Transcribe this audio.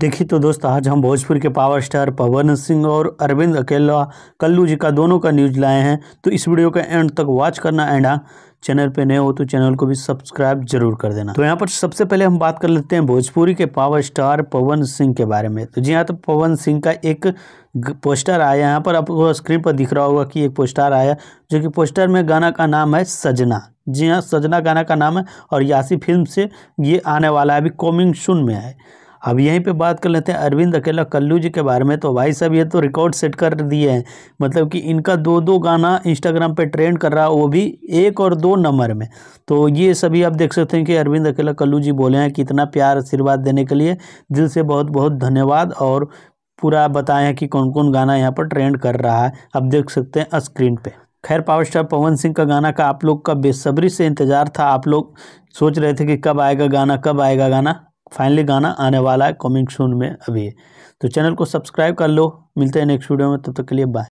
देखिए तो दोस्त आज हम भोजपुर के पावर स्टार पवन सिंह और अरविंद अकेला कल्लू जी का दोनों का न्यूज लाए हैं तो इस वीडियो का एंड तक वॉच करना एंड हाँ चैनल पे नए हो तो चैनल को भी सब्सक्राइब जरूर कर देना तो यहाँ पर सबसे पहले हम बात कर लेते हैं भोजपुरी के पावर स्टार पवन सिंह के बारे में तो जी हाँ तो पवन सिंह का एक पोस्टर आया यहाँ पर आपको स्क्रीन पर दिख रहा होगा कि एक पोस्टर आया जो कि पोस्टर में गाना का नाम है सजना जी हाँ सजना गाना का नाम है और यासी फिल्म से ये आने वाला है अभी कॉमिंग सुन में है अब यहीं पे बात कर लेते हैं अरविंद अकेला कल्लू जी के बारे में तो भाई साहब ये तो रिकॉर्ड सेट कर दिए हैं मतलब कि इनका दो दो गाना इंस्टाग्राम पे ट्रेंड कर रहा है वो भी एक और दो नंबर में तो ये सभी आप देख सकते हैं कि अरविंद अकेला कल्लू जी बोले हैं कि इतना प्यार आशीर्वाद देने के लिए दिल से बहुत बहुत धन्यवाद और पूरा बताएं कि कौन कौन गाना यहाँ पर ट्रेंड कर रहा है आप देख सकते हैं स्क्रीन पर खैर पावर स्टार पवन सिंह का गाना का आप लोग का बेसब्री से इंतज़ार था आप लोग सोच रहे थे कि कब आएगा गाना कब आएगा गाना फाइनली गाना आने वाला है कमिंग सून में अभी तो चैनल को सब्सक्राइब कर लो मिलते हैं नेक्स्ट वीडियो में तब तो तक तो के लिए बाय